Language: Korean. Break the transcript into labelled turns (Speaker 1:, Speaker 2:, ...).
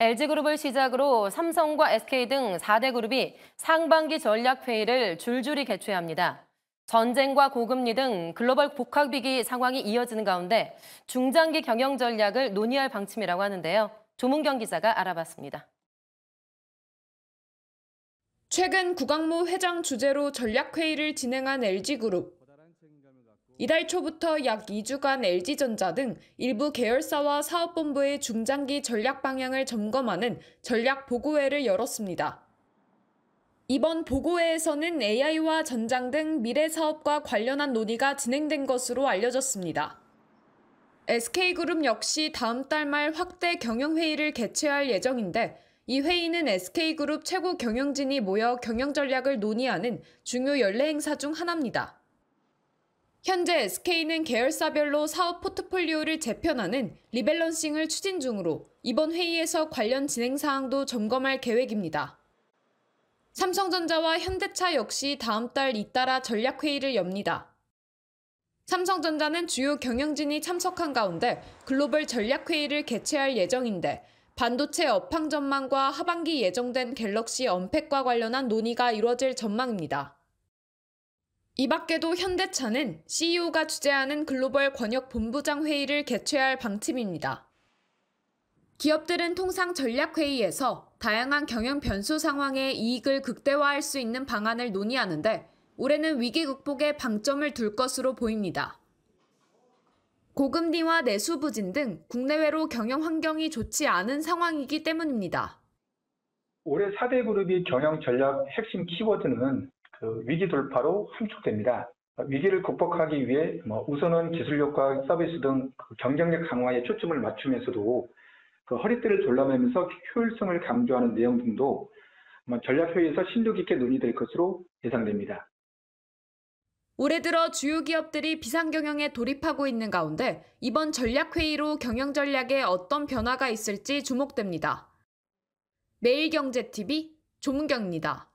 Speaker 1: LG그룹을 시작으로 삼성과 SK 등 4대 그룹이 상반기 전략회의를 줄줄이 개최합니다. 전쟁과 고금리 등 글로벌 복합위기 상황이 이어지는 가운데 중장기 경영 전략을 논의할 방침이라고 하는데요. 조문경 기자가 알아봤습니다. 최근
Speaker 2: 구강무 회장 주재로 전략회의를 진행한 LG그룹. 이달 초부터 약 2주간 LG전자 등 일부 계열사와 사업본부의 중장기 전략 방향을 점검하는 전략 보고회를 열었습니다. 이번 보고회에서는 AI와 전장 등 미래 사업과 관련한 논의가 진행된 것으로 알려졌습니다. SK그룹 역시 다음 달 말 확대 경영회의를 개최할 예정인데 이 회의는 SK그룹 최고 경영진이 모여 경영 전략을 논의하는 중요 연례 행사 중 하나입니다. 현재 SK는 계열사별로 사업 포트폴리오를 재편하는 리밸런싱을 추진 중으로 이번 회의에서 관련 진행 사항도 점검할 계획입니다. 삼성전자와 현대차 역시 다음 달 잇따라 전략회의를 엽니다. 삼성전자는 주요 경영진이 참석한 가운데 글로벌 전략회의를 개최할 예정인데 반도체 업황 전망과 하반기 예정된 갤럭시 언팩과 관련한 논의가 이뤄질 전망입니다. 이 밖에도 현대차는 CEO가 주재하는 글로벌 권역 본부장 회의를 개최할 방침입니다. 기업들은 통상 전략회의에서 다양한 경영 변수 상황에 이익을 극대화할 수 있는 방안을 논의하는데 올해는 위기 극복에 방점을 둘 것으로 보입니다. 고금리와 내수 부진 등 국내외로 경영 환경이 좋지 않은 상황이기 때문입니다.
Speaker 3: 올해 4대 그룹이 경영 전략 핵심 키워드는 그 위기 돌파로 함축됩니다. 위기를 극복하기 위해 뭐 우선은 기술력과 서비스 등 그 경쟁력 강화에 초점을 맞추면서도 그 허리띠를 졸라매면서 효율성을 강조하는 내용 등도 뭐 전략회의에서 신도 깊게 논의될 것으로 예상됩니다.
Speaker 2: 올해 들어 주요 기업들이 비상경영에 돌입하고 있는 가운데 이번 전략회의로 경영 전략에 어떤 변화가 있을지 주목됩니다. 매일경제TV 조문경입니다.